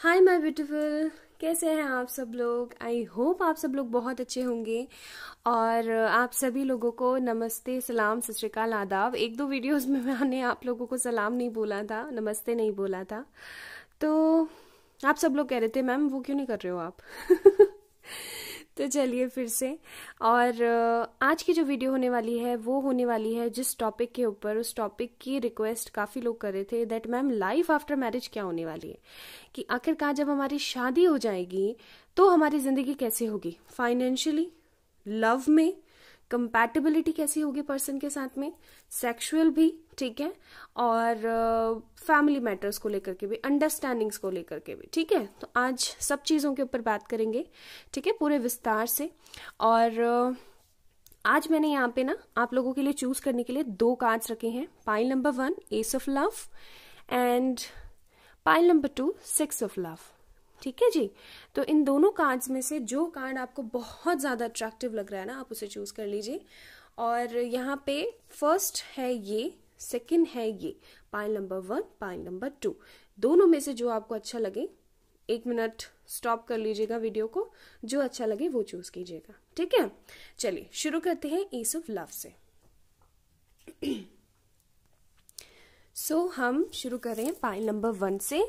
Hi my beautiful कैसे हैं आप सब लोग आई होप आप सब लोग बहुत अच्छे होंगे और आप सभी लोगों को नमस्ते सलाम सत श्रीकाल आदाब एक दो वीडियोस में मैंने आप लोगों को सलाम नहीं बोला था नमस्ते नहीं बोला था तो आप सब लोग कह रहे थे मैम वो क्यों नहीं कर रहे हो आप तो चलिए फिर से और आज की जो वीडियो होने वाली है वो होने वाली है जिस टॉपिक के ऊपर उस टॉपिक की रिक्वेस्ट काफ़ी लोग कर रहे थे that ma'am life after marriage क्या होने वाली है कि आखिरकार जब हमारी शादी हो जाएगी तो हमारी ज़िंदगी कैसे होगी फाइनेंशियली लव में कंपैटिबिलिटी कैसी होगी पर्सन के साथ में सेक्सुअल भी ठीक है और फैमिली uh, मैटर्स को लेकर के भी अंडरस्टैंडिंग्स को लेकर के भी ठीक है तो आज सब चीज़ों के ऊपर बात करेंगे ठीक है पूरे विस्तार से और uh, आज मैंने यहाँ पे ना आप लोगों के लिए चूज करने के लिए दो कार्ड्स रखे हैं pile number one ace of love and pile number two six of love ठीक है जी तो इन दोनों कार्ड्स में से जो कार्ड आपको बहुत ज़्यादा अट्रैक्टिव लग रहा है ना आप उसे चूज़ कर लीजिए और यहाँ पे फर्स्ट है ये सेकंड है ये pile number one pile number two दोनों में से जो आपको अच्छा लगे एक मिनट स्टॉप कर लीजिएगा वीडियो को जो अच्छा लगे वो चूज कीजिएगा ठीक है चलिए शुरू करते हैं ईस ऑफ लव से सो so, हम शुरू कर रहे हैं पाइल नंबर वन से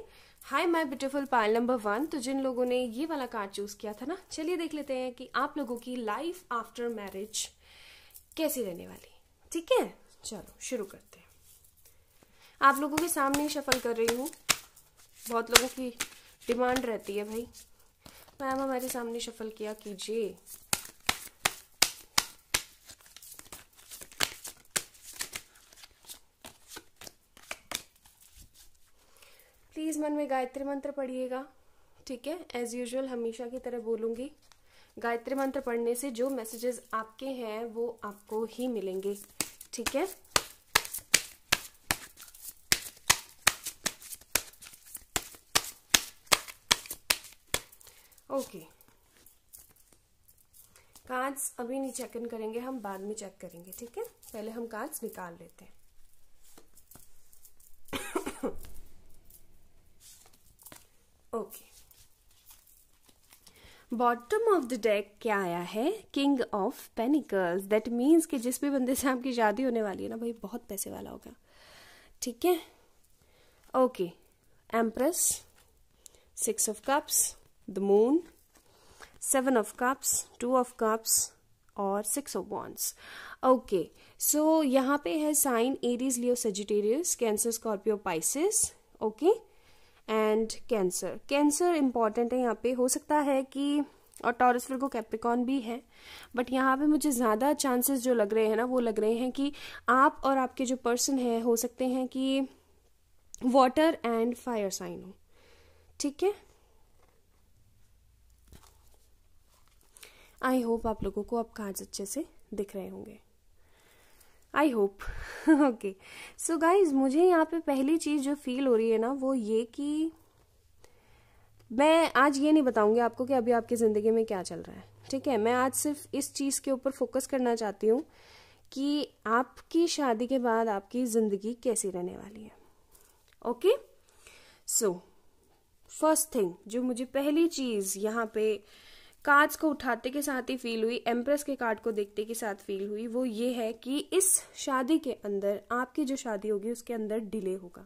hi my beautiful pile number one तो जिन लोगों ने ये वाला कार्ड चूज किया था ना चलिए देख लेते हैं कि आप लोगों की लाइफ आफ्टर मैरिज कैसी रहने वाली ठीक है चलो शुरू करते हैं आप लोगों के सामने ही शफल कर रही हूँ बहुत लोगों की डिमांड रहती है भाई मैम हमारे सामने शफल किया कीजिए प्लीज मन में गायत्री मंत्र पढ़िएगा ठीक है एज यूजल हमेशा की तरह बोलूंगी गायत्री मंत्र पढ़ने से जो मैसेजेस आपके हैं वो आपको ही मिलेंगे ठीक है ओके कार्ड्स अभी नहीं चेक इन करेंगे हम बाद में चेक करेंगे ठीक है पहले हम कार्ड्स निकाल लेते हैं बॉटम ऑफ द डेक क्या आया है king of pentacles that means कि जिस भी बंदे से आपकी शादी होने वाली है ना भाई बहुत पैसे वाला होगा ठीक है okay empress six of cups the moon seven of cups two of cups और सिक्स ऑफ बॉन्स ओके सो यहाँ पे है sign Aries Leo Sagittarius Cancer Scorpio Pisces okay okay? And Cancer Cancer important है यहाँ पे हो सकता है कि और टॉरस फिर को कैप्रिकॉन भी है बट यहाँ पे मुझे ज़्यादा चांसेस जो लग रहे हैं ना वो लग रहे हैं कि आप और आपके जो पर्सन है हो सकते हैं कि वाटर एंड फायर साइन हो ठीक है आई होप आप लोगों को आप कार्ड्स अच्छे से दिख रहे होंगे I hope okay so guys मुझे यहाँ पे पहली चीज जो फील हो रही है ना वो ये कि मैं आज ये नहीं बताऊंगी आपको कि अभी आपकी ज़िंदगी में क्या चल रहा है ठीक है मैं आज सिर्फ इस चीज़ के ऊपर फोकस करना चाहती हूँ कि आपकी शादी के बाद आपकी ज़िंदगी कैसी रहने वाली है ओके सो फर्स्ट थिंग जो मुझे पहली चीज़ यहाँ पे कार्ड्स को उठाते के साथ ही फील हुई एम्प्रेस के कार्ड को देखते के साथ फील हुई वो ये है कि इस शादी के अंदर आपकी जो शादी होगी उसके अंदर डिले होगा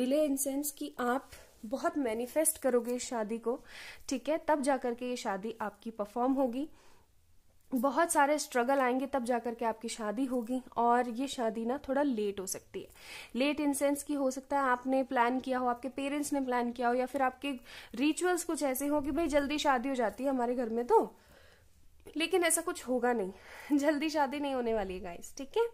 डिले इन सेंस कि आप बहुत मैनिफेस्ट करोगे इस शादी को ठीक है तब जाकर के ये शादी आपकी परफॉर्म होगी बहुत सारे स्ट्रगल आएंगे तब जाकर के आपकी शादी होगी और ये शादी ना थोड़ा लेट हो सकती है लेट इन सेंस की हो सकता है आपने प्लान किया हो आपके पेरेंट्स ने प्लान किया हो या फिर आपके रिचुअल्स कुछ ऐसे हो कि भाई जल्दी शादी हो जाती है हमारे घर में तो लेकिन ऐसा कुछ होगा नहीं जल्दी शादी नहीं होने वाली है गाइस ठीक है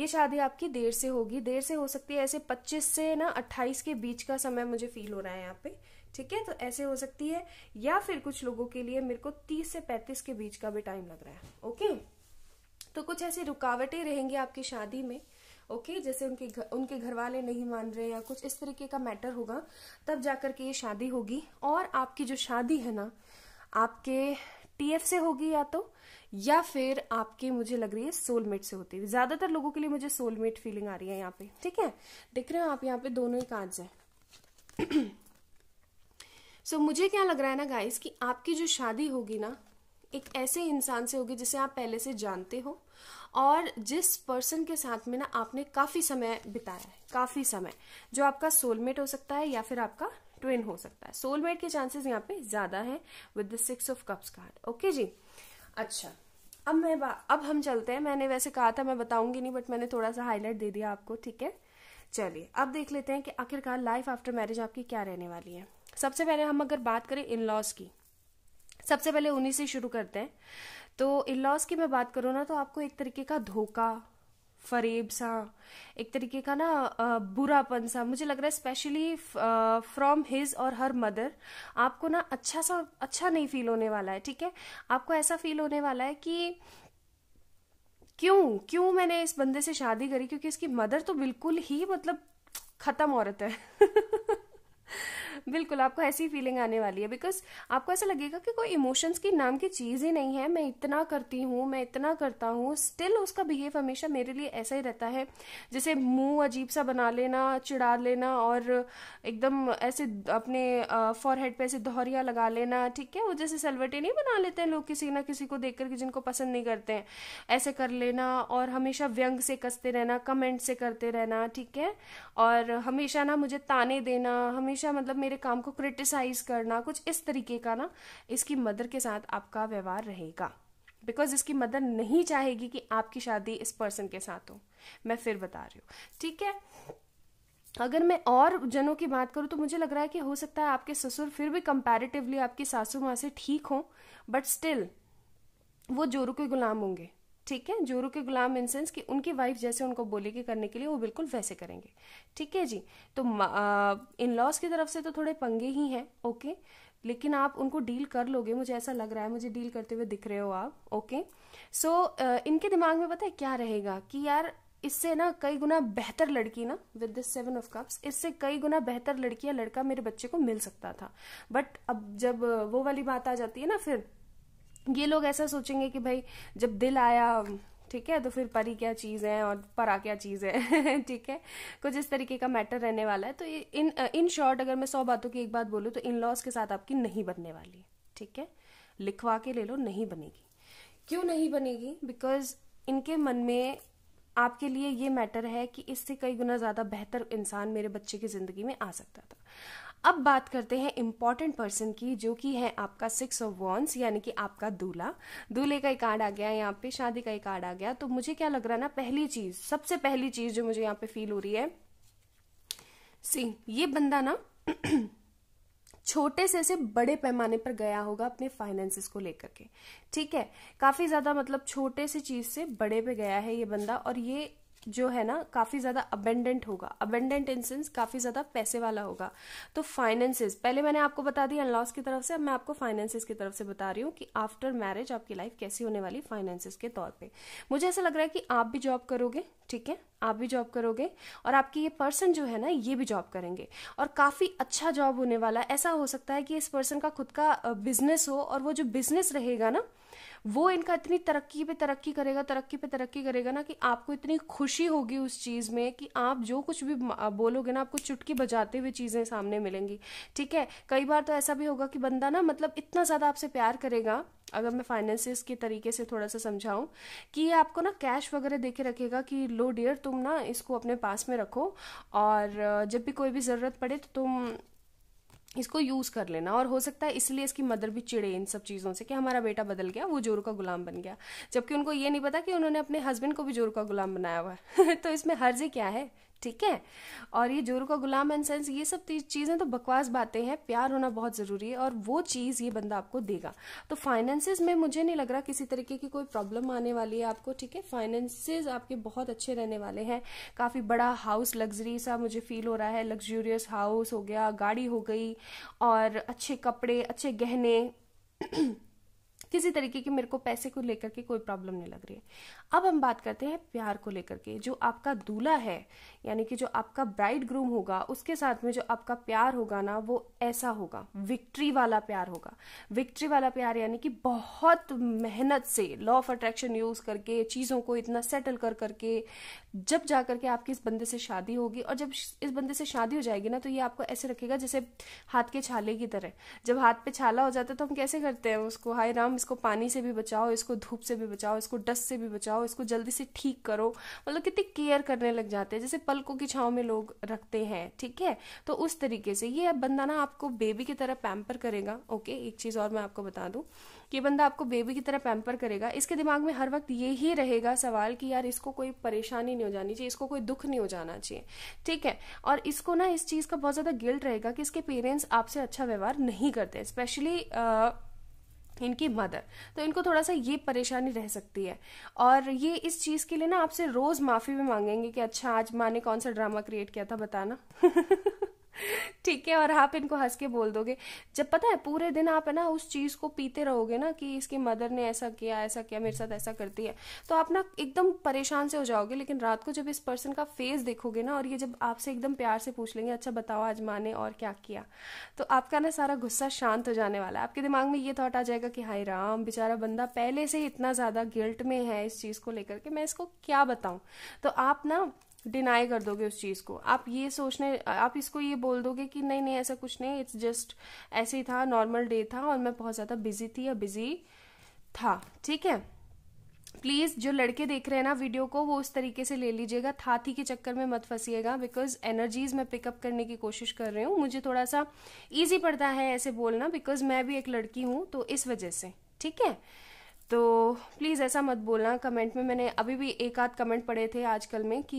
ये शादी आपकी देर से होगी देर से हो सकती है ऐसे 25 से ना 28 के बीच का समय मुझे फील हो रहा है यहाँ पे ठीक है तो ऐसे हो सकती है या फिर कुछ लोगों के लिए मेरे को तीस से पैंतीस के बीच का भी टाइम लग रहा है ओके तो कुछ ऐसी रुकावटें रहेंगी आपकी शादी में ओके okay, जैसे उनके घर उनके घर वाले नहीं मान रहे या कुछ इस तरीके का मैटर होगा तब जाकर के ये शादी होगी और आपकी जो शादी है ना आपके टीएफ से होगी या तो या फिर आपके मुझे लग रही है सोलमेट से होती है ज्यादातर लोगों के लिए मुझे सोलमेट फीलिंग आ रही है यहाँ पे ठीक है देख रहे हो आप यहाँ पे दोनों ही कांच है सो so, मुझे क्या लग रहा है ना गाइस कि आपकी जो शादी होगी ना एक ऐसे इंसान से होगी जिसे आप पहले से जानते हो और जिस पर्सन के साथ में ना आपने काफ़ी समय बिताया है काफ़ी समय जो आपका सोलमेट हो सकता है या फिर आपका ट्विन हो सकता है सोलमेट के चांसेस यहाँ पे ज़्यादा है with the six of cups card okay जी अच्छा अब मैं अब हम चलते हैं मैंने वैसे कहा था मैं बताऊंगी नहीं बट मैंने थोड़ा सा हाईलाइट दे दिया आपको ठीक है चलिए अब देख लेते हैं कि आखिरकार लाइफ आफ्टर मैरिज आपकी क्या रहने वाली है सबसे पहले हम अगर बात करें इन लॉज की सबसे पहले उन्हीं से शुरू करते हैं तो इन लॉज की मैं बात करूँ ना तो आपको एक तरीके का धोखा फरेब सा एक तरीके का ना बुरापन सा मुझे लग रहा है स्पेशली फ्रॉम हिज और हर मदर आपको ना अच्छा सा अच्छा नहीं फील होने वाला है ठीक है आपको ऐसा फील होने वाला है कि क्यों क्यों मैंने इस बंदे से शादी करी क्योंकि इसकी मदर तो बिल्कुल ही मतलब खत्म औरत है बिल्कुल आपको ऐसी फीलिंग आने वाली है बिकॉज आपको ऐसा लगेगा कि कोई इमोशंस की नाम की चीज़ ही नहीं है मैं इतना करती हूँ मैं इतना करता हूँ स्टिल उसका बिहेव हमेशा मेरे लिए ऐसा ही रहता है जैसे मुंह अजीब सा बना लेना चिड़ा लेना और एकदम ऐसे अपने फॉरहेड पे ऐसे दोहरिया लगा लेना ठीक है वो जैसे सलवटे नहीं बना लेते हैं लोग किसी ना किसी को देख करके जिनको पसंद नहीं करते हैं ऐसे कर लेना और हमेशा व्यंग से कसते रहना कमेंट से करते रहना ठीक है और हमेशा ना मुझे ताने देना हमेशा मतलब मेरे काम को क्रिटिसाइज करना कुछ इस तरीके का ना इसकी मदर के साथ आपका व्यवहार रहेगा बिकॉज इसकी मदर नहीं चाहेगी कि आपकी शादी इस पर्सन के साथ हो मैं फिर बता रही हूँ ठीक है अगर मैं और जनों की बात करूँ तो मुझे लग रहा है कि हो सकता है आपके ससुर फिर भी कंपैरेटिवली आपकी सासू माँ से ठीक हों बट स्टिल वो जोरू के गुलाम होंगे ठीक है जोरू के गुलाम इन सेंस कि उनकी वाइफ जैसे उनको बोलेगी करने के लिए वो बिल्कुल वैसे करेंगे ठीक है जी तो इन लॉज की तरफ से तो थोड़े पंगे ही हैं ओके लेकिन आप उनको डील कर लोगे मुझे ऐसा लग रहा है मुझे डील करते हुए दिख रहे हो आप ओके सो so, इनके दिमाग में पता है क्या रहेगा कि यार इससे ना कई गुना बेहतर लड़की ना with this seven of cups इससे कई गुना बेहतर लड़की या लड़का मेरे बच्चे को मिल सकता था बट अब जब वो वाली बात आ जाती है ना फिर ये लोग ऐसा सोचेंगे कि भाई जब दिल आया ठीक है तो फिर परी क्या चीज़ है और परा क्या चीज़ है ठीक है कुछ इस तरीके का मैटर रहने वाला है तो इन इन शॉर्ट अगर मैं सौ बातों की एक बात बोलूँ तो इन लॉज के साथ आपकी नहीं बनने वाली ठीक है लिखवा के ले लो नहीं बनेगी क्यों नहीं बनेगी बिकॉज इनके मन में आपके लिए ये मैटर है कि इससे कई गुना ज़्यादा बेहतर इंसान मेरे बच्चे की ज़िंदगी में आ सकता था अब बात करते हैं इम्पॉर्टेंट पर्सन की जो कि है आपका सिक्स ऑफ वॉन्स यानी कि आपका दूल्हा दूल्हे का एक कार्ड आ गया यहाँ पे शादी का एक कार्ड आ गया तो मुझे क्या लग रहा है ना पहली चीज सबसे पहली चीज जो मुझे यहाँ पे फील हो रही है सी ये बंदा ना छोटे से से बड़े पैमाने पर गया होगा अपने फाइनेंसेस को लेकर के ठीक है काफी ज्यादा मतलब छोटे से चीज से बड़े पे गया है ये बंदा और ये जो है ना काफ़ी ज़्यादा अबेंडेंट होगा अबेंडेंट इन सेंस काफ़ी ज़्यादा पैसे वाला होगा तो फाइनेंसेस पहले मैंने आपको बता दी अनलॉस की तरफ से अब मैं आपको फाइनेंसेस की तरफ से बता रही हूँ कि आफ्टर मैरिज आपकी लाइफ कैसी होने वाली फाइनेंसेस के तौर पे मुझे ऐसा लग रहा है कि आप भी जॉब करोगे ठीक है आप भी जॉब करोगे और आपकी ये पर्सन जो है ना ये भी जॉब करेंगे और काफ़ी अच्छा जॉब होने वाला ऐसा हो सकता है कि इस पर्सन का खुद का बिजनेस हो और वो जो बिजनेस रहेगा ना वो इनका इतनी तरक्की पे तरक्की करेगा तरक्की पे तरक्की करेगा ना कि आपको इतनी खुशी होगी उस चीज़ में कि आप जो कुछ भी बोलोगे ना आपको चुटकी बजाते हुए चीज़ें सामने मिलेंगी ठीक है कई बार तो ऐसा भी होगा कि बंदा ना मतलब इतना ज़्यादा आपसे प्यार करेगा अगर मैं फाइनेंसिस के तरीके से थोड़ा सा समझाऊं कि ये आपको ना कैश वगैरह दे के रखेगा कि लो डियर तुम ना इसको अपने पास में रखो और जब भी कोई भी ज़रूरत पड़े तो तुम इसको यूज़ कर लेना और हो सकता है इसलिए इसकी मदर भी चिड़े इन सब चीज़ों से कि हमारा बेटा बदल गया वो जोरू का गुलाम बन गया जबकि उनको ये नहीं पता कि उन्होंने अपने हस्बैंड को भी जोरू का गुलाम बनाया हुआ है तो इसमें हर्ज क्या है ठीक है और ये जोर का गुलाम एंड सेंस ये सब चीज़ें तो बकवास बातें हैं प्यार होना बहुत ज़रूरी है और वो चीज़ ये बंदा आपको देगा तो फाइनेंसेस में मुझे नहीं लग रहा किसी तरीके की कोई प्रॉब्लम आने वाली है आपको ठीक है फाइनेंसेस आपके बहुत अच्छे रहने वाले हैं काफ़ी बड़ा हाउस लग्जरी सा मुझे फील हो रहा है लग्जूरियस हाउस हो गया गाड़ी हो गई और अच्छे कपड़े अच्छे गहने किसी तरीके की मेरे को पैसे को लेकर के कोई प्रॉब्लम नहीं लग रही है अब हम बात करते हैं प्यार को लेकर के जो आपका दूल्हा है यानी कि जो आपका ब्राइड ग्रूम होगा उसके साथ में जो आपका प्यार होगा ना वो ऐसा होगा विक्ट्री वाला प्यार होगा विक्ट्री वाला प्यार यानी कि बहुत मेहनत से लॉ ऑफ अट्रैक्शन यूज करके चीज़ों को इतना सेटल कर करके जब जा करके आपकी इस बंदे से शादी होगी और जब इस बंदे से शादी हो जाएगी ना तो ये आपको ऐसे रखेगा जैसे हाथ के छाले की तरह जब हाथ पे छाला हो जाता है तो हम कैसे करते हैं उसको हाय राम इसको पानी से भी बचाओ इसको धूप से भी बचाओ इसको डस्ट से भी बचाओ जाओ इसको जल्दी से ठीक करो मतलब कितनी केयर करने लग जाते हैं जैसे पलकों की छाव में लोग रखते हैं ठीक है तो उस तरीके से ये बंदा ना आपको बेबी की तरह पैम्पर करेगा ओके एक चीज़ और मैं आपको बता दूँ कि बंदा आपको बेबी की तरह पैम्पर करेगा इसके दिमाग में हर वक्त ये ही रहेगा सवाल कि यार इसको कोई परेशानी नहीं हो जानी चाहिए इसको कोई दुख नहीं हो जाना चाहिए ठीक है और इसको ना इस चीज़ का बहुत ज़्यादा गिल्ट रहेगा कि इसके पेरेंट्स आपसे अच्छा व्यवहार नहीं करते स्पेशली इनकी मदर तो इनको थोड़ा सा ये परेशानी रह सकती है और ये इस चीज़ के लिए ना आपसे रोज़ माफ़ी भी मांगेंगे कि अच्छा आज माँ ने कौन सा ड्रामा क्रिएट किया था बताना ठीक है और आप इनको हंस के बोल दोगे जब पता है पूरे दिन आप है ना उस चीज़ को पीते रहोगे ना कि इसकी मदर ने ऐसा किया ऐसा किया मेरे साथ ऐसा करती है तो आप ना एकदम परेशान से हो जाओगे लेकिन रात को जब इस पर्सन का फेस देखोगे ना और ये जब आपसे एकदम प्यार से पूछ लेंगे अच्छा बताओ आज माँ ने और क्या किया तो आपका ना सारा गुस्सा शांत हो जाने वाला है आपके दिमाग में ये थॉट आ जाएगा कि हाय राम बेचारा बंदा पहले से ही इतना ज़्यादा गिल्ट में है इस चीज़ को लेकर के मैं इसको क्या बताऊं तो आप ना डिनाई कर दोगे उस चीज़ को आप ये सोचने आप इसको ये बोल दोगे कि नहीं नहीं ऐसा कुछ नहीं इट्स जस्ट ऐसे ही था नॉर्मल डे था और मैं बहुत ज़्यादा बिजी थी या बिजी था ठीक है प्लीज़ जो लड़के देख रहे हैं ना वीडियो को वो उस तरीके से ले लीजिएगा था के चक्कर में मत फंसीएगा बिकॉज एनर्जीज मैं पिकअप करने की कोशिश कर रही हूँ मुझे थोड़ा सा ईजी पड़ता है ऐसे बोलना बिकॉज मैं भी एक लड़की हूँ तो इस वजह से ठीक है तो प्लीज़ ऐसा मत बोलना कमेंट में मैंने अभी भी एक आध कमेंट पढ़े थे आजकल में कि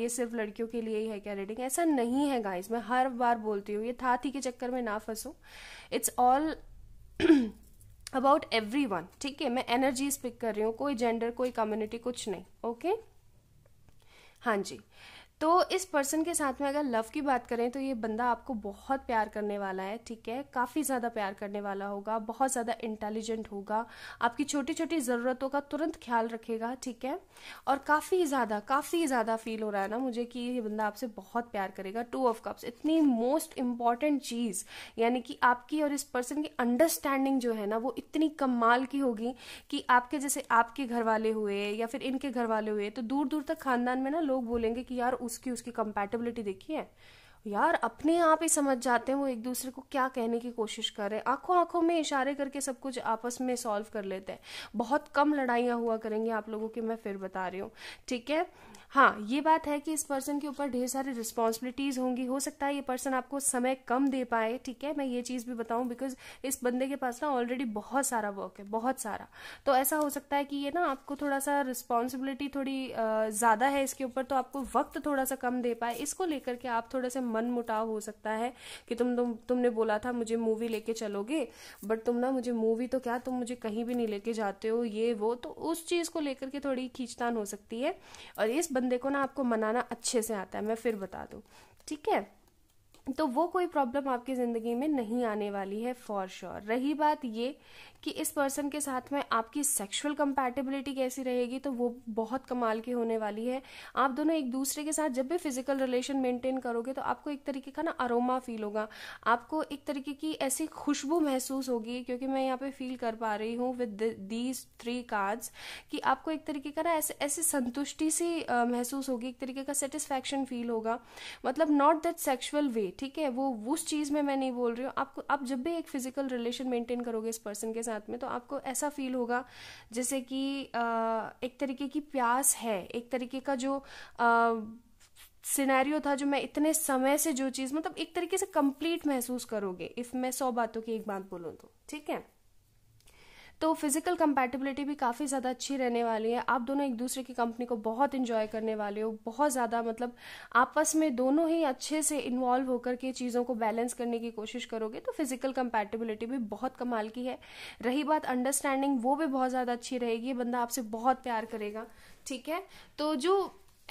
ये सिर्फ लड़कियों के लिए ही है क्या रेडिंग ऐसा नहीं है गाइस मैं हर बार बोलती हूँ ये था थी के चक्कर में ना फंसूँ it's all about everyone ठीक है मैं एनर्जीज पिक कर रही हूँ कोई जेंडर कोई कम्युनिटी कुछ नहीं ओके okay? हाँ जी तो इस पर्सन के साथ में अगर लव की बात करें तो ये बंदा आपको बहुत प्यार करने वाला है ठीक है काफ़ी ज़्यादा प्यार करने वाला होगा बहुत ज़्यादा इंटेलिजेंट होगा आपकी छोटी छोटी ज़रूरतों का तुरंत ख्याल रखेगा ठीक है और काफ़ी ज़्यादा काफ़ी ज़्यादा फील हो रहा है ना मुझे कि ये बंदा आपसे बहुत प्यार करेगा टू ऑफ कप्स इतनी मोस्ट इम्पॉर्टेंट चीज़ यानी कि आपकी और इस पर्सन की अंडरस्टैंडिंग जो है ना वो इतनी कमाल की होगी कि आपके जैसे आपके घर वाले हुए या फिर इनके घर वाले हुए तो दूर दूर तक खानदान में ना लोग बोलेंगे कि यार उस उसकी की उसकी कंपेटेबिलिटी देखी है यार अपने आप ही समझ जाते हैं वो एक दूसरे को क्या कहने की कोशिश कर रहे हैं आंखों आंखों में इशारे करके सब कुछ आपस में सॉल्व कर लेते हैं बहुत कम लड़ाइयाँ हुआ करेंगी आप लोगों की मैं फिर बता रही हूँ ठीक है हाँ ये बात है कि इस पर्सन के ऊपर ढेर सारी रिस्पॉन्सिबिलिटीज होंगी हो सकता है ये पर्सन आपको समय कम दे पाए ठीक है मैं ये चीज़ भी बताऊँ बिकॉज इस बंदे के पास ना ऑलरेडी बहुत सारा वर्क है बहुत सारा तो ऐसा हो सकता है कि ये ना आपको थोड़ा सा रिस्पॉन्सिबिलिटी थोड़ी ज़्यादा है इसके ऊपर तो आपको वक्त थोड़ा सा कम दे पाए इसको लेकर के आप थोड़ा सा मन मुटाव हो सकता है कि तुम तुम तुमने बोला था मुझे मूवी लेके चलोगे बट तुम ना मुझे मूवी तो क्या तुम मुझे कहीं भी नहीं लेके जाते हो ये वो तो उस चीज़ को लेकर के थोड़ी खींचतान हो सकती है और इस बंदे को ना आपको मनाना अच्छे से आता है मैं फिर बता दूँ ठीक है तो वो कोई प्रॉब्लम आपकी ज़िंदगी में नहीं आने वाली है फॉर श्योर sure. रही बात ये कि इस पर्सन के साथ में आपकी सेक्सुअल कंपैटिबिलिटी कैसी रहेगी तो वो बहुत कमाल की होने वाली है आप दोनों एक दूसरे के साथ जब भी फिजिकल रिलेशन मेंटेन करोगे तो आपको एक तरीके का ना अरोमा फील होगा आपको एक तरीके की ऐसी खुशबू महसूस होगी क्योंकि मैं यहाँ पे फील कर पा रही हूँ विद दीज थ्री कार्ड्स कि आपको एक तरीके का ना ऐसे ऐसी संतुष्टि सी महसूस होगी एक तरीके का सेटिस्फैक्शन फील होगा मतलब नॉट दैट सेक्शुअल वे ठीक है वो उस चीज़ में मैं नहीं बोल रही हूँ आपको आप जब भी एक फिजिकल रिलेशन मेंटेन करोगे इस पर्सन के साथ में तो आपको ऐसा फील होगा जैसे कि एक तरीके की प्यास है एक तरीके का जो सिनेरियो था जो मैं इतने समय से जो चीज़ मतलब एक तरीके से कंप्लीट महसूस करोगे इफ़ मैं सौ बातों की एक बात बोलूँ तो ठीक है तो फिजिकल कंपैटिबिलिटी भी काफ़ी ज़्यादा अच्छी रहने वाली है आप दोनों एक दूसरे की कंपनी को बहुत इन्जॉय करने वाले हो बहुत ज़्यादा मतलब आपस में दोनों ही अच्छे से इन्वॉल्व होकर के चीज़ों को बैलेंस करने की कोशिश करोगे तो फिजिकल कंपैटिबिलिटी भी बहुत कमाल की है रही बात अंडरस्टैंडिंग वो भी बहुत ज़्यादा अच्छी रहेगी बंदा आपसे बहुत प्यार करेगा ठीक है तो जो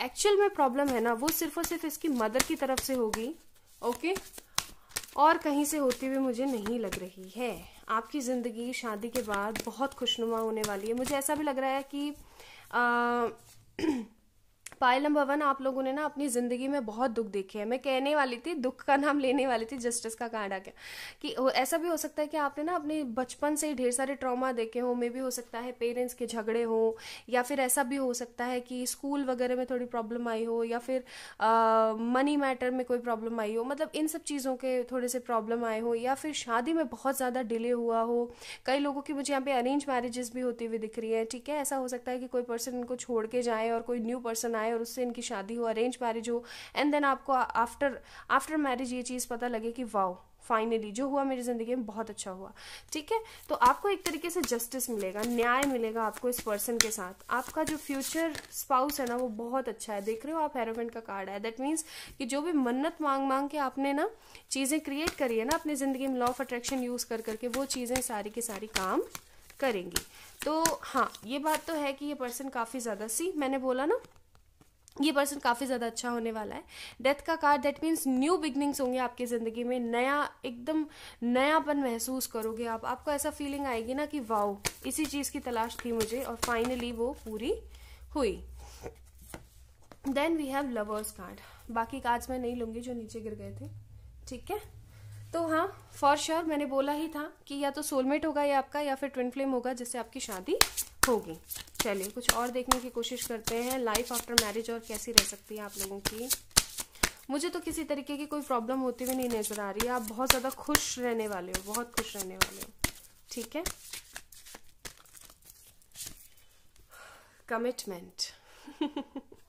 एक्चुअल में प्रॉब्लम है ना वो सिर्फ और सिर्फ इसकी मदर की तरफ से होगी ओके और कहीं से होती हुई मुझे नहीं लग रही है आपकी ज़िंदगी शादी के बाद बहुत खुशनुमा होने वाली है मुझे ऐसा भी लग रहा है कि आ, पायल नंबर वन आप लोगों ने ना अपनी ज़िंदगी में बहुत दुख देखे हैं मैं कहने वाली थी दुख का नाम लेने वाली थी जस्टिस का कांडा क्या कि ऐसा भी हो सकता है कि आपने ना अपने बचपन से ही ढेर सारे ट्रॉमा देखे हों मे भी हो सकता है पेरेंट्स के झगड़े हों या फिर ऐसा भी हो सकता है कि स्कूल वगैरह में थोड़ी प्रॉब्लम आई हो या फिर मनी मैटर में कोई प्रॉब्लम आई हो मतलब इन सब चीज़ों के थोड़े से प्रॉब्लम आए हो या फिर शादी में बहुत ज़्यादा डिले हुआ हो कई लोगों की मुझे यहाँ पे अरेंज मैरिजेस भी होती हुई दिख रही है ठीक है ऐसा हो सकता है कि कोई पर्सन इनको छोड़ के जाए और कोई न्यू पर्सन आए आए और उससे इनकी शादी हो अरेंज मैरिज हो एंड देन आपको आफ्टर आफ्टर मैरिज ये चीज़ पता लगे कि वाओ फाइनली जो हुआ मेरी ज़िंदगी में बहुत अच्छा हुआ ठीक है तो आपको एक तरीके से जस्टिस मिलेगा न्याय मिलेगा आपको इस पर्सन के साथ आपका जो फ्यूचर स्पाउस है ना वो बहुत अच्छा है देख रहे हो आप हेरोमेंट का कार्ड है दैट मीन्स कि जो भी मन्नत मांग मांग के आपने ना चीज़ें क्रिएट करी है ना अपनी ज़िंदगी में लॉ ऑफ अट्रैक्शन यूज़ कर करके वो चीज़ें सारी की सारी काम करेंगी तो हाँ ये बात तो है कि ये पर्सन काफ़ी ज़्यादा सी मैंने बोला ना ये पर्सन काफ़ी ज़्यादा अच्छा होने वाला है डेथ का card that means new beginnings होंगे आपकी ज़िंदगी में नया एकदम नयापन महसूस करोगे आप आपको ऐसा फीलिंग आएगी ना कि वाओ इसी चीज़ की तलाश थी मुझे और फाइनली वो पूरी हुई then we have lovers card बाकी कार्ड्स मैं नहीं लूँगी जो नीचे गिर गए थे ठीक है तो हाँ फॉर श्योर sure, मैंने बोला ही था कि या तो सोलमेट होगा या आपका या फिर ट्विन फ्लेम होगा जिससे आपकी शादी होगी चलिए कुछ और देखने की कोशिश करते हैं लाइफ आफ्टर मैरिज और कैसी रह सकती है आप लोगों की मुझे तो किसी तरीके की कोई प्रॉब्लम होती हुई नहीं नजर आ रही है आप बहुत ज़्यादा खुश रहने वाले हो बहुत खुश रहने वाले हो ठीक है कमिटमेंट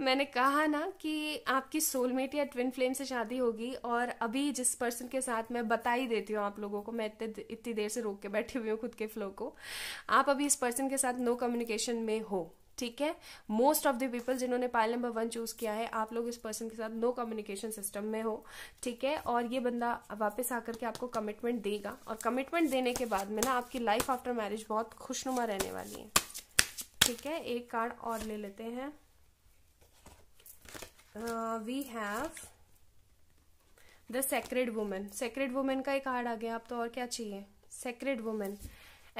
मैंने कहा ना कि आपकी सोलमेट या ट्विन फ्लेम से शादी होगी और अभी जिस पर्सन के साथ मैं बता ही देती हूँ आप लोगों को मैं इतने इतनी देर से रोक के बैठी हुई हूँ खुद के फ्लो को आप अभी इस पर्सन के साथ नो कम्युनिकेशन में हो ठीक है मोस्ट ऑफ द पीपल जिन्होंने पायल नंबर वन चूज किया है आप लोग इस पर्सन के साथ नो कम्युनिकेशन सिस्टम में हो ठीक है और ये बंदा वापस आकर के आपको कमिटमेंट देगा और कमिटमेंट देने के बाद में ना आपकी लाइफ आफ्टर मैरिज बहुत खुशनुमा रहने वाली है ठीक है एक कार्ड और ले लेते हैं uh, we have the sacred woman sacred woman का एक कार्ड आ गया आप तो और क्या चाहिए sacred woman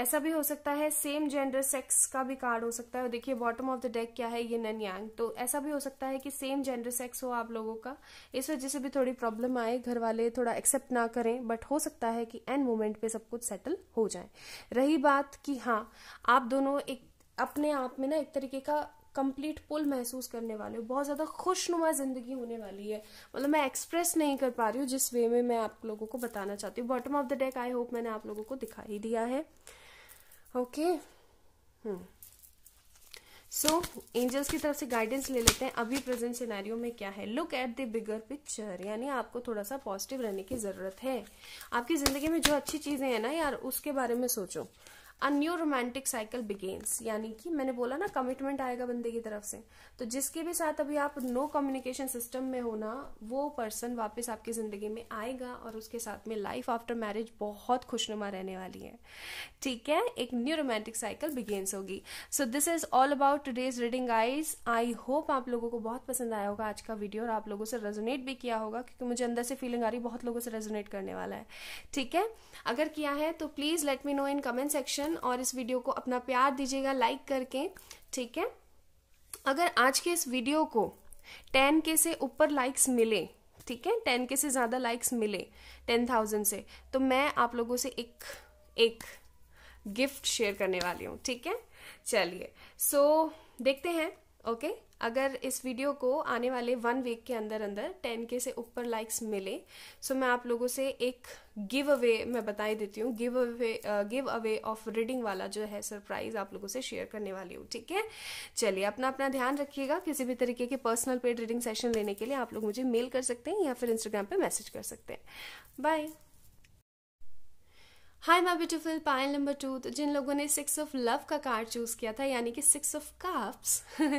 ऐसा भी हो सकता है सेम जेंडर सेक्स का भी कार्ड हो सकता है देखिए बॉटम ऑफ द डेक क्या है ये नन यांग तो ऐसा भी हो सकता है कि सेम जेंडर सेक्स हो आप लोगों का इस वजह से भी थोड़ी प्रॉब्लम आए घर वाले थोड़ा एक्सेप्ट ना करें बट हो सकता है कि एंड मोमेंट पे सब कुछ सेटल हो जाए रही बात कि हाँ आप दोनों एक अपने आप में ना एक तरीके का कंप्लीट पुल महसूस करने वाले हो बहुत ज़्यादा खुशनुमा ज़िंदगी होने वाली है मतलब मैं एक्सप्रेस नहीं कर पा रही हूँ जिस वे में मैं आप लोगों को बताना चाहती हूँ bottom of the deck I hope मैंने आप लोगों को दिखा ही दिया है ओके सो एंजल्स की तरफ से गाइडेंस ले लेते हैं अभी प्रेजेंट सिनेरियो में क्या है look at the bigger picture यानी आपको थोड़ा सा पॉजिटिव रहने की ज़रूरत है आपकी ज़िंदगी में जो अच्छी चीज़ें हैं ना यार उसके बारे में सोचो a new romantic cycle begins यानी कि मैंने बोला ना कमिटमेंट आएगा बंदे की तरफ से तो जिसके भी साथ अभी आप नो कम्युनिकेशन सिस्टम में हो ना वो पर्सन वापस आपकी ज़िंदगी में आएगा और उसके साथ में लाइफ आफ्टर मैरिज बहुत खुशनुमा रहने वाली है ठीक है एक न्यू रोमांटिक साइकिल बिगेन्स होगी so this is all about today's reading आइज आई होप आप लोगों को बहुत पसंद आया होगा आज का वीडियो और आप लोगों से रेजोनेट भी किया होगा क्योंकि मुझे अंदर से फीलिंग आ रही बहुत लोगों से रेजोनेट करने वाला है ठीक है अगर किया है तो please let me know in comment section और इस वीडियो को अपना प्यार दीजिएगा लाइक करके ठीक है अगर आज के इस वीडियो को टेन के से ऊपर लाइक्स मिले ठीक है टेन के से ज़्यादा लाइक्स मिले टेन थाउजेंड से तो मैं आप लोगों से एक एक गिफ्ट शेयर करने वाली हूँ ठीक है चलिए सो so, देखते हैं ओके okay? अगर इस वीडियो को आने वाले वन वीक के अंदर अंदर टेन के से ऊपर लाइक्स मिले सो मैं आप लोगों से एक गिव अवे मैं बताई देती हूँ give away give away of reading वाला जो है सरप्राइज आप लोगों से शेयर करने वाली हूँ ठीक है चलिए अपना अपना ध्यान रखिएगा किसी भी तरीके के पर्सनल पेड रीडिंग सेशन लेने के लिए आप लोग मुझे मेल कर सकते हैं या फिर इंस्टाग्राम पर मैसेज कर सकते हैं bye hi my beautiful pile number two तो जिन लोगों ने सिक्स ऑफ लव का कार्ड चूज़ किया था यानी कि सिक्स ऑफ काप्स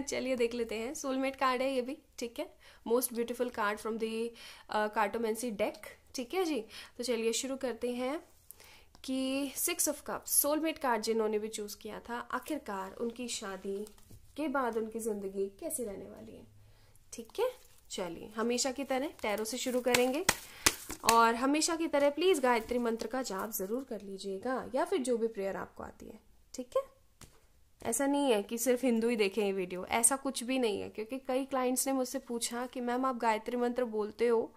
चलिए देख लेते हैं सोलमेट कार्ड है ये भी ठीक है most beautiful card from the cartomancy deck ठीक है जी तो चलिए शुरू करते हैं कि six of cups soulmate card जिन्होंने भी चूज़ किया था आखिरकार उनकी शादी के बाद उनकी ज़िंदगी कैसी रहने वाली है ठीक है चलिए हमेशा की तरह टैरों से शुरू करेंगे और हमेशा की तरह प्लीज गायत्री मंत्र का जाप जरूर कर लीजिएगा या फिर जो भी प्रेयर आपको आती है ठीक है ऐसा नहीं है कि सिर्फ हिंदू ही देखें ये वीडियो ऐसा कुछ भी नहीं है क्योंकि कई क्लाइंट्स ने मुझसे पूछा कि मैम आप गायत्री मंत्र बोलते हो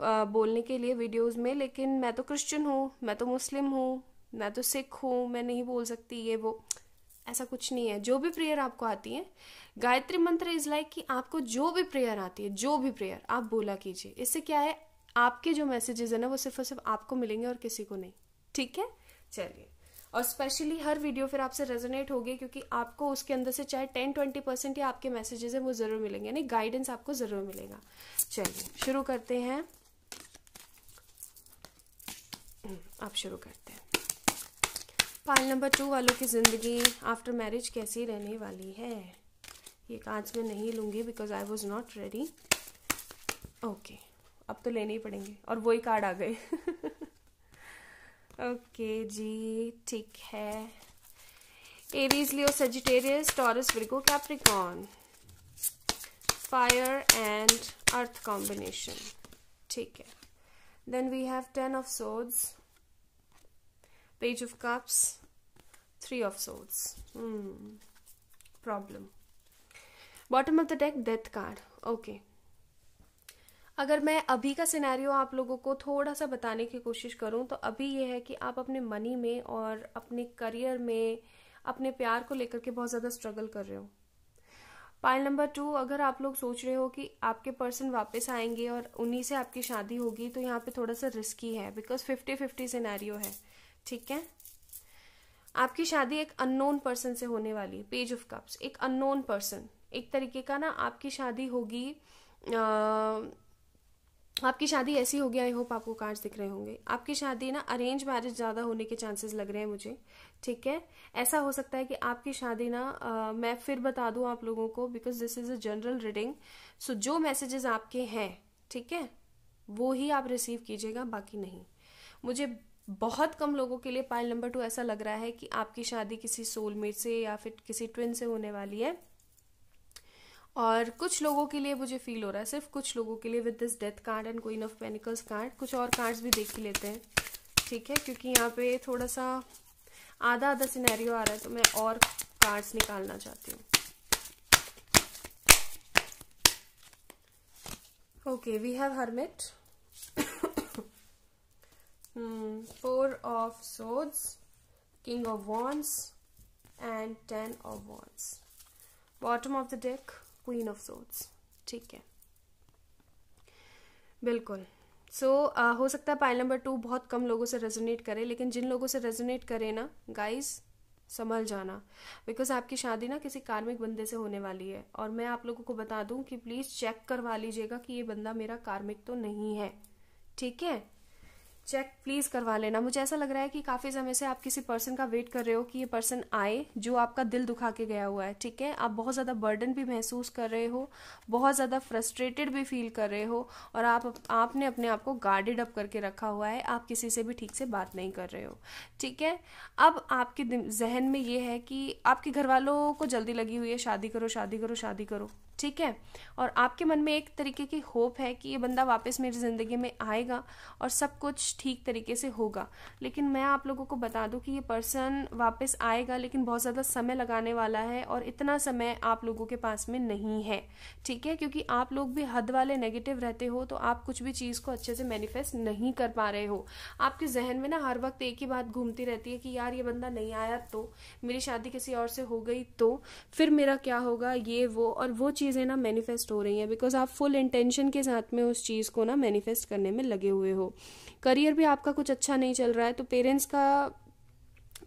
आ, बोलने के लिए वीडियोस में लेकिन मैं तो क्रिश्चियन हूँ मैं तो मुस्लिम हूँ मैं तो सिख हूँ मैं नहीं बोल सकती ये वो ऐसा कुछ नहीं है जो भी प्रेयर आपको आती है गायत्री मंत्र इज लाइक कि आपको जो भी प्रेयर आती है जो भी प्रेयर आप बोला कीजिए इससे क्या है आपके जो मैसेजेस है ना वो सिर्फ और सिर्फ आपको मिलेंगे और किसी को नहीं ठीक है चलिए और स्पेशली हर वीडियो फिर आपसे रेजोनेट होगी क्योंकि आपको उसके अंदर से चाहे टेन ट्वेंटी परसेंट या आपके मैसेजेस हैं वो जरूर मिलेंगे यानी गाइडेंस आपको जरूर मिलेगा चलिए शुरू करते हैं आप शुरू करते हैं पाल नंबर टू वालों की ज़िंदगी आफ्टर मैरिज कैसी रहने वाली है ये कांच मैं नहीं लूंगी because I was not ready okay अब तो लेने ही पड़ेंगे और वो ही कार्ड आ गए ओके जी ठीक है Aries Leo Sagittarius Taurus Virgo Capricorn fire and earth combination ठीक है then we have ten of swords page of cups three of swords problem bottom of the deck death card okay अगर मैं अभी का scenario आप लोगों को थोड़ा सा बताने की कोशिश करूं तो अभी यह है कि आप अपने मनी में और अपने करियर में अपने प्यार को लेकर के बहुत ज़्यादा स्ट्रगल कर रहे हो पाइल नंबर टू अगर आप लोग सोच रहे हो कि आपके पर्सन वापस आएंगे और उन्हीं से आपकी शादी होगी तो यहाँ पे थोड़ा सा रिस्की है बिकॉज फिफ्टी फिफ्टी सिनेरियो है ठीक है आपकी शादी एक अननोन पर्सन से होने वाली है पेज ऑफ कप्स एक अननोन पर्सन एक तरीके का ना आपकी शादी होगी आ, आपकी शादी ऐसी होगी आई होप आपको कार्ड्स दिख रहे होंगे आपकी शादी ना अरेंज मैरिज ज़्यादा होने के चांसेस लग रहे हैं मुझे ठीक है ऐसा हो सकता है कि आपकी शादी ना आ, मैं फिर बता दूं आप लोगों को because this is a general reading so जो मैसेजेस आपके हैं ठीक है वो ही आप रिसीव कीजिएगा बाकी नहीं मुझे बहुत कम लोगों के लिए पाइल नंबर टू ऐसा लग रहा है कि आपकी शादी किसी सोलमेट से या फिर किसी ट्विन से होने वाली है और कुछ लोगों के लिए मुझे फील हो रहा है सिर्फ कुछ लोगों के लिए with this death card and queen of pentacles card कुछ और कार्ड्स भी देख ही लेते हैं ठीक है क्योंकि यहाँ पे थोड़ा सा आधा आधा सिनेरियो आ रहा है तो मैं और कार्ड्स निकालना चाहती हूँ okay we have hermit four of swords king of wands and ten of wands bottom of the deck queen of swords ठीक है बिल्कुल सो so, uh, हो सकता है पाइल नंबर टू बहुत कम लोगों से रेजोनेट करे लेकिन जिन लोगों से रेजोनेट करे ना गाइस संभल जाना बिकॉज आपकी शादी ना किसी कार्मिक बंदे से होने वाली है और मैं आप लोगों को बता दूं कि प्लीज़ चेक करवा लीजिएगा कि ये बंदा मेरा कार्मिक तो नहीं है ठीक है चेक प्लीज करवा लेना मुझे ऐसा लग रहा है कि काफी समय से आप किसी पर्सन का वेट कर रहे हो कि ये पर्सन आए जो आपका दिल दुखा के गया हुआ है ठीक है आप बहुत ज्यादा बर्डन भी महसूस कर रहे हो बहुत ज्यादा फ्रस्ट्रेटेड भी फील कर रहे हो और आप आपने अपने आप को गार्डेड अप करके रखा हुआ है आप किसी से भी ठीक से बात नहीं कर रहे हो ठीक है अब आपके जहन में ये है कि आपके घर वालों को जल्दी लगी हुई है शादी करो शादी करो शादी करो ठीक है और आपके मन में एक तरीके की होप है कि ये बंदा वापस मेरी ज़िंदगी में आएगा और सब कुछ ठीक तरीके से होगा लेकिन मैं आप लोगों को बता दूं कि ये पर्सन वापस आएगा लेकिन बहुत ज़्यादा समय लगाने वाला है और इतना समय आप लोगों के पास में नहीं है ठीक है क्योंकि आप लोग भी हद वाले नेगेटिव रहते हो तो आप कुछ भी चीज़ को अच्छे से मैनिफेस्ट नहीं कर पा रहे हो आपके जहन में ना हर वक्त एक ही बात घूमती रहती है कि यार ये बंदा नहीं आया तो मेरी शादी किसी और से हो गई तो फिर मेरा क्या होगा ये वो और वो चीज़ चीज़ें ना मैनिफेस्ट हो रही हैं बिकॉज आप फुल इंटेंशन के साथ में उस चीज़ को ना मैनिफेस्ट करने में लगे हुए हो करियर भी आपका कुछ अच्छा नहीं चल रहा है तो पेरेंट्स का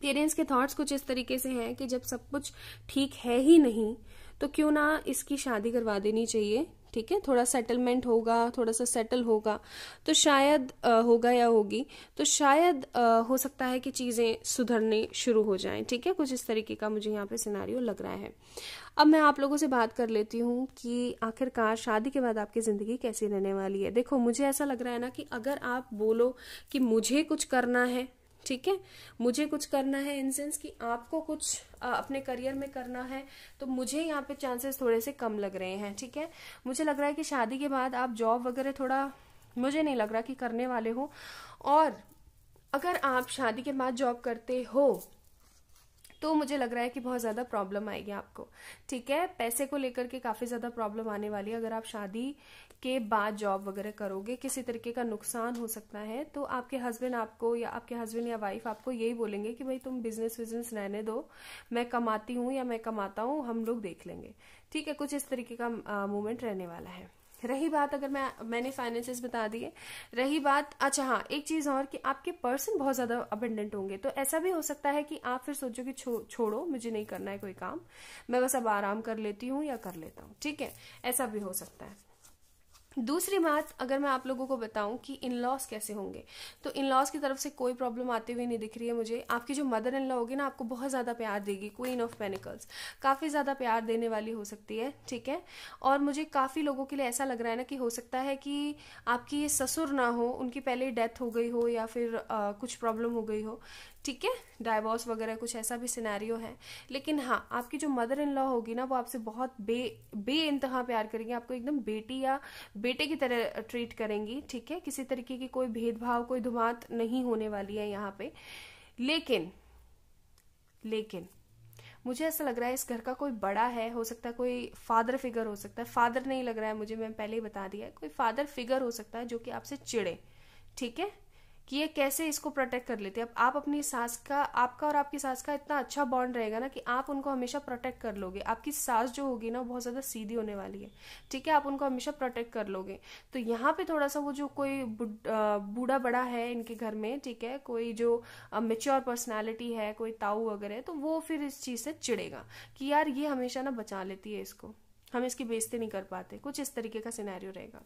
पेरेंट्स के थॉट्स कुछ इस तरीके से हैं कि जब सब कुछ ठीक है ही नहीं तो क्यों ना इसकी शादी करवा देनी चाहिए ठीक है थोड़ा सेटलमेंट होगा थोड़ा सा सेटल होगा तो शायद आ, होगा या होगी तो शायद आ, हो सकता है कि चीज़ें सुधरने शुरू हो जाएं ठीक है कुछ इस तरीके का मुझे यहाँ पे सिनारियो लग रहा है अब मैं आप लोगों से बात कर लेती हूँ कि आखिरकार शादी के बाद आपकी ज़िंदगी कैसी रहने वाली है देखो मुझे ऐसा लग रहा है ना कि अगर आप बोलो कि मुझे कुछ करना है ठीक है मुझे कुछ करना है इन सेंस कि आपको कुछ आ, अपने करियर में करना है तो मुझे यहाँ पे चांसेस थोड़े से कम लग रहे हैं ठीक है मुझे लग रहा है कि शादी के बाद आप जॉब वगैरह थोड़ा मुझे नहीं लग रहा कि करने वाले हो और अगर आप शादी के बाद जॉब करते हो तो मुझे लग रहा है कि बहुत ज़्यादा प्रॉब्लम आएगी आपको ठीक है पैसे को लेकर के काफ़ी ज़्यादा प्रॉब्लम आने वाली है अगर आप शादी के बाद जॉब वगैरह करोगे किसी तरीके का नुकसान हो सकता है तो आपके हस्बैंड आपको या आपके हस्बैंड या वाइफ आपको यही बोलेंगे कि भाई तुम बिजनेस विजनेस रहने दो मैं कमाती हूं या मैं कमाता हूं हम लोग देख लेंगे ठीक है कुछ इस तरीके का मूवमेंट रहने वाला है रही बात अगर मैं मैंने फाइनेंसेस बता दिए रही बात अच्छा हाँ एक चीज़ और कि आपके पर्सन बहुत ज़्यादा अबेंडेंट होंगे तो ऐसा भी हो सकता है कि आप फिर सोचो कि छो, छोड़ो मुझे नहीं करना है कोई काम मैं बस अब आराम कर लेती हूँ या कर लेता हूँ ठीक है ऐसा भी हो सकता है दूसरी बात अगर मैं आप लोगों को बताऊं कि इन लॉस कैसे होंगे तो इन लॉस की तरफ से कोई प्रॉब्लम आती हुई नहीं दिख रही है मुझे आपकी जो मदर इन लॉ होगी ना आपको बहुत ज़्यादा प्यार देगी क्वीन ऑफ पेनिकल्स काफ़ी ज़्यादा प्यार देने वाली हो सकती है ठीक है और मुझे काफ़ी लोगों के लिए ऐसा लग रहा है ना कि हो सकता है कि आपकी ये ससुर ना हो उनकी पहले डेथ हो गई हो या फिर आ, कुछ प्रॉब्लम हो गई हो ठीक है डाइवोर्स वगैरह कुछ ऐसा भी सिनेरियो है लेकिन हाँ आपकी जो मदर इन लॉ होगी ना वो आपसे बहुत बे बे इंतहा प्यार करेंगे आपको एकदम बेटी या बेटे की तरह ट्रीट करेंगी ठीक है किसी तरीके की कोई भेदभाव कोई धुमात नहीं होने वाली है यहाँ पे लेकिन लेकिन मुझे ऐसा लग रहा है इस घर का कोई बड़ा है हो सकता है कोई फादर फिगर हो सकता है फादर नहीं लग रहा है मुझे मैं पहले ही बता दिया है कोई फादर फिगर हो सकता है जो कि आपसे चिड़े ठीक है कि ये कैसे इसको प्रोटेक्ट कर लेती है अब आप अपनी सास का आपका और आपकी सास का इतना अच्छा बॉन्ड रहेगा ना कि आप उनको हमेशा प्रोटेक्ट कर लोगे आपकी सास जो होगी ना बहुत ज़्यादा सीधी होने वाली है ठीक है आप उनको हमेशा प्रोटेक्ट कर लोगे तो यहाँ पे थोड़ा सा वो जो कोई बूढ़ा बड़ा है इनके घर में ठीक है कोई जो मेच्योर पर्सनैलिटी है कोई ताऊ वगैरह तो वो फिर इस चीज़ से चिड़ेगा कि यार ये हमेशा ना बचा लेती है इसको हम इसकी बेइज्जती नहीं कर पाते कुछ इस तरीके का सिनेरियो रहेगा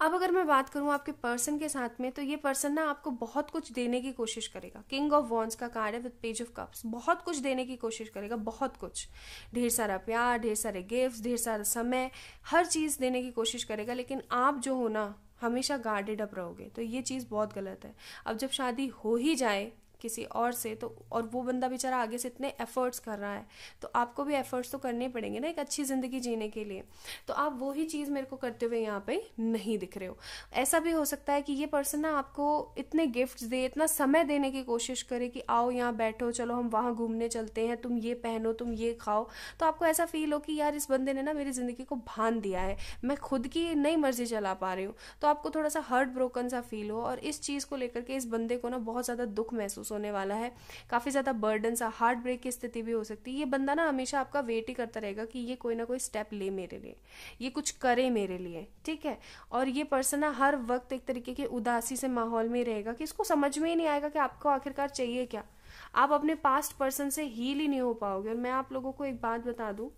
अब अगर मैं बात करूँ आपके पर्सन के साथ में तो ये पर्सन ना आपको बहुत कुछ देने की कोशिश करेगा किंग ऑफ वॉन्स का कार्ड है विद पेज ऑफ कप्स बहुत कुछ देने की कोशिश करेगा बहुत कुछ ढेर सारा प्यार ढेर सारे गिफ्ट ढेर सारा समय हर चीज़ देने की कोशिश करेगा लेकिन आप जो हो ना हमेशा गार्डेड अप रहोगे तो ये चीज़ बहुत गलत है अब जब शादी हो ही जाए किसी और से तो और वो बंदा बेचारा आगे से इतने एफ़र्ट्स कर रहा है तो आपको भी एफ़र्ट्स तो करने पड़ेंगे ना एक अच्छी ज़िंदगी जीने के लिए तो आप वही चीज़ मेरे को करते हुए यहाँ पे नहीं दिख रहे हो ऐसा भी हो सकता है कि ये पर्सन ना आपको इतने गिफ्ट दे इतना समय देने की कोशिश करे कि आओ यहाँ बैठो चलो हम वहाँ घूमने चलते हैं तुम ये पहनो तुम ये खाओ तो आपको ऐसा फील हो कि यार इस बंदे ने ना मेरी ज़िंदगी को भान दिया है मैं खुद की नई मर्जी चला पा रही हूँ तो आपको थोड़ा सा हर्ट ब्रोकन सा फील हो और इस चीज़ को लेकर के इस बंदे को ना बहुत ज़्यादा दुख महसूस महसूस होने वाला है काफ़ी ज़्यादा बर्डन सा हार्ट ब्रेक की स्थिति भी हो सकती है ये बंदा ना हमेशा आपका वेट ही करता रहेगा कि ये कोई ना कोई स्टेप ले मेरे लिए ये कुछ करे मेरे लिए ठीक है और ये पर्सन ना हर वक्त एक तरीके की उदासी से माहौल में रहेगा कि इसको समझ में ही नहीं आएगा कि आपको आखिरकार चाहिए क्या आप अपने पास्ट पर्सन से हील ही नहीं हो पाओगे और मैं आप लोगों को एक बात बता दूं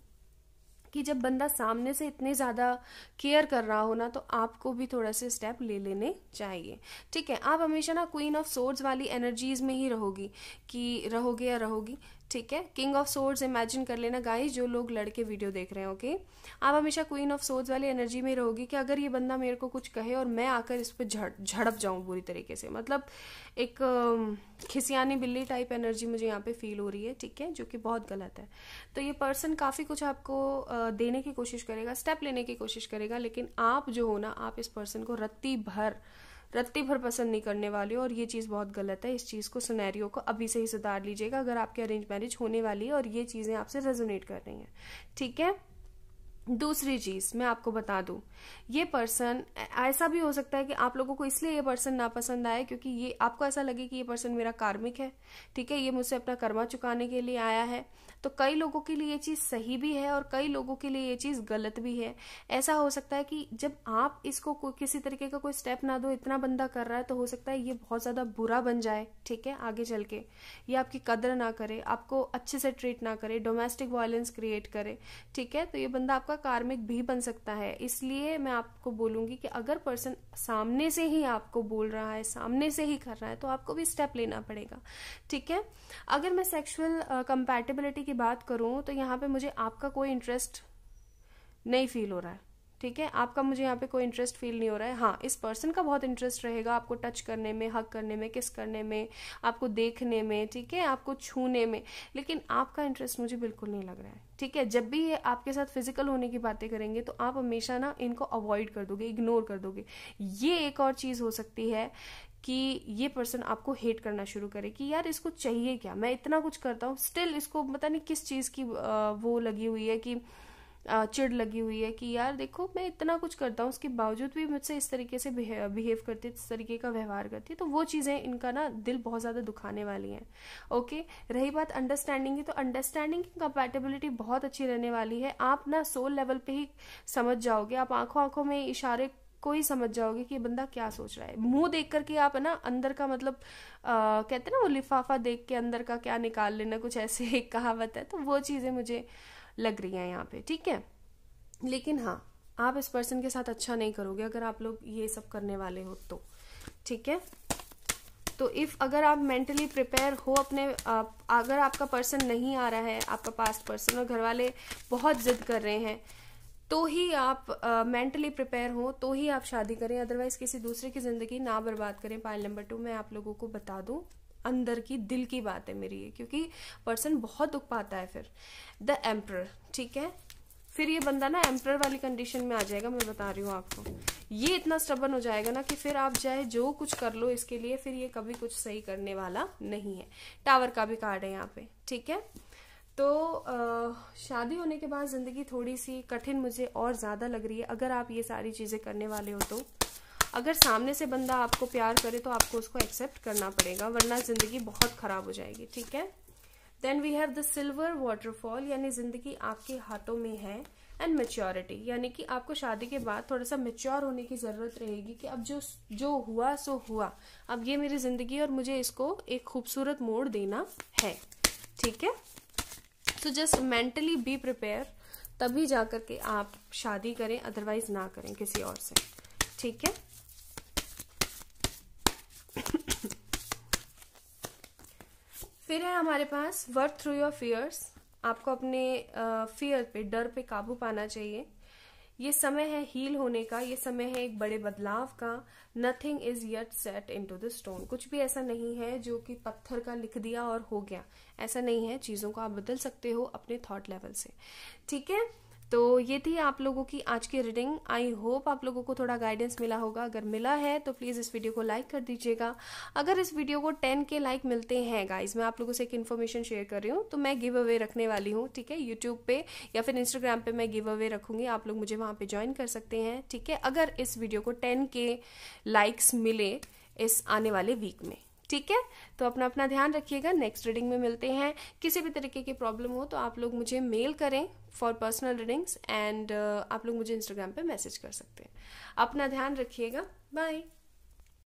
कि जब बंदा सामने से इतने ज़्यादा केयर कर रहा हो ना तो आपको भी थोड़ा से स्टेप ले लेने चाहिए ठीक है आप हमेशा ना क्वीन ऑफ सोर्ड्स वाली एनर्जीज में ही रहोगी कि रहोगे या रहोगी ठीक है किंग ऑफ सोर्ड्स इमेजिन कर लेना गाइस जो लोग लड़के वीडियो देख रहे हैं ओके okay? आप हमेशा क्वीन ऑफ सोर्ड्स वाली एनर्जी में रहोगी कि अगर ये बंदा मेरे को कुछ कहे और मैं आकर इस पर झड़ झड़प जाऊं बुरी तरीके से मतलब एक खिसियानी बिल्ली टाइप एनर्जी मुझे यहाँ पे फील हो रही है ठीक है जो कि बहुत गलत है तो ये पर्सन काफ़ी कुछ आपको देने की कोशिश करेगा स्टेप लेने की कोशिश करेगा लेकिन आप जो हो ना आप इस पर्सन को रत्ती भर रत्ती भर पसंद नहीं करने वाले हो और ये चीज़ बहुत गलत है इस चीज़ को सुनैरियो को अभी से ही सुधार लीजिएगा अगर आपकी अरेंज मैरिज होने वाली है और ये चीज़ें आपसे रेजोनेट कर रही हैं ठीक है दूसरी चीज मैं आपको बता दूं ये पर्सन ऐसा भी हो सकता है कि आप लोगों को इसलिए ये पर्सन नापसंद आए क्योंकि ये आपको ऐसा लगे कि ये पर्सन मेरा कार्मिक है ठीक है ये मुझसे अपना कर्मा चुकाने के लिए आया है तो कई लोगों के लिए ये चीज़ सही भी है और कई लोगों के लिए ये चीज़ गलत भी है ऐसा हो सकता है कि जब आप इसको किसी तरीके का कोई स्टेप ना दो इतना बंदा कर रहा है तो हो सकता है ये बहुत ज़्यादा बुरा बन जाए ठीक है आगे चल के ये आपकी कदर ना करे आपको अच्छे से ट्रीट ना करे डोमेस्टिक वायलेंस क्रिएट करे ठीक है तो ये बंदा आपका आपका कार्मिक भी बन सकता है इसलिए मैं आपको बोलूंगी कि अगर पर्सन सामने से ही आपको बोल रहा है सामने से ही कर रहा है तो आपको भी स्टेप लेना पड़ेगा ठीक है अगर मैं सेक्सुअल कंपैटिबिलिटी की बात करूं तो यहां पे मुझे आपका कोई इंटरेस्ट नहीं फील हो रहा है ठीक है आपका मुझे यहाँ पे कोई इंटरेस्ट फील नहीं हो रहा है हाँ इस पर्सन का बहुत इंटरेस्ट रहेगा आपको टच करने में हक करने में किस करने में आपको देखने में ठीक है आपको छूने में लेकिन आपका इंटरेस्ट मुझे बिल्कुल नहीं लग रहा है ठीक है जब भी ये आपके साथ फिजिकल होने की बातें करेंगे तो आप हमेशा ना इनको अवॉइड कर दोगे इग्नोर कर दोगे ये एक और चीज़ हो सकती है कि ये पर्सन आपको हेट करना शुरू करे कि यार इसको चाहिए क्या मैं इतना कुछ करता हूँ स्टिल इसको पता नहीं किस चीज़ की वो लगी हुई है कि चिड़ लगी हुई है कि यार देखो मैं इतना कुछ करता हूँ उसके बावजूद भी मुझसे इस तरीके से बिहेव करती है इस तरीके का व्यवहार करती है तो वो चीज़ें इनका ना दिल बहुत ज़्यादा दुखाने वाली हैं ओके रही बात अंडरस्टैंडिंग की तो अंडरस्टैंडिंग की कंपेटेबिलिटी बहुत अच्छी रहने वाली है आप ना सोल लेवल पे ही समझ जाओगे आप आंखों आंखों में इशारे को ही समझ जाओगे कि ये बंदा क्या सोच रहा है मुंह देख करके आप है ना अंदर का मतलब आ, कहते हैं ना वो लिफाफा देख के अंदर का क्या निकाल लेना कुछ ऐसे एक कहावत है तो वो चीज़ें मुझे लग रही है यहाँ पे ठीक है लेकिन हाँ आप इस पर्सन के साथ अच्छा नहीं करोगे अगर आप लोग ये सब करने वाले हो तो ठीक है तो इफ़ अगर आप मेंटली प्रिपेयर हो अपने आप, अगर आपका पर्सन नहीं आ रहा है आपका पास्ट पर्सन और घर वाले बहुत जिद कर रहे हैं तो ही आप मेंटली प्रिपेयर हो तो ही आप शादी करें अदरवाइज किसी दूसरे की ज़िंदगी ना बर्बाद करें पाइल नंबर टू मैं आप लोगों को बता दूं अंदर की दिल की बात है मेरी ये क्योंकि पर्सन बहुत दुख पाता है फिर द एम्प्रर ठीक है फिर ये बंदा ना एम्प्रर वाली कंडीशन में आ जाएगा मैं बता रही हूँ आपको ये इतना स्टबन हो जाएगा ना कि फिर आप चाहे जो कुछ कर लो इसके लिए फिर ये कभी कुछ सही करने वाला नहीं है टावर का भी कार्ड है यहाँ पे ठीक है तो आ, शादी होने के बाद ज़िंदगी थोड़ी सी कठिन मुझे और ज़्यादा लग रही है अगर आप ये सारी चीज़ें करने वाले हो तो अगर सामने से बंदा आपको प्यार करे तो आपको उसको एक्सेप्ट करना पड़ेगा वरना ज़िंदगी बहुत ख़राब हो जाएगी ठीक है then we have the silver waterfall यानी ज़िंदगी आपके हाथों में है एंड मेच्योरिटी यानी कि आपको शादी के बाद थोड़ा सा मेच्योर होने की ज़रूरत रहेगी कि अब जो जो हुआ सो हुआ अब ये मेरी ज़िंदगी और मुझे इसको एक खूबसूरत मोड़ देना है ठीक है so just mentally be prepare तभी जा के आप शादी करें अदरवाइज ना करें किसी और से ठीक है फिर है हमारे पास वर्क थ्रू योर फियर्स आपको अपने फियर पे डर पे काबू पाना चाहिए ये समय है हील होने का ये समय है एक बड़े बदलाव का nothing is yet set in to the stone कुछ भी ऐसा नहीं है जो कि पत्थर का लिख दिया और हो गया ऐसा नहीं है चीज़ों को आप बदल सकते हो अपने थॉट लेवल से ठीक है तो ये थी आप लोगों की आज की रीडिंग आई होप आप लोगों को थोड़ा गाइडेंस मिला होगा अगर मिला है तो प्लीज़ इस वीडियो को लाइक कर दीजिएगा अगर इस वीडियो को टेन के लाइक मिलते हैं गाइज मैं आप लोगों से एक इन्फॉर्मेशन शेयर कर रही हूँ तो मैं गिव अवे रखने वाली हूँ ठीक है यूट्यूब पे या फिर इंस्टाग्राम पे मैं गिव अवे रखूंगी आप लोग मुझे वहाँ पर ज्वाइन कर सकते हैं ठीक है अगर इस वीडियो को टेन के लाइक्स मिले इस आने वाले वीक में ठीक है तो अपना अपना ध्यान रखिएगा नेक्स्ट रीडिंग में मिलते हैं किसी भी तरीके की प्रॉब्लम हो तो आप लोग मुझे मेल करें फॉर पर्सनल रीडिंग्स एंड आप लोग मुझे इंस्टाग्राम पे मैसेज कर सकते हैं अपना ध्यान रखिएगा बाय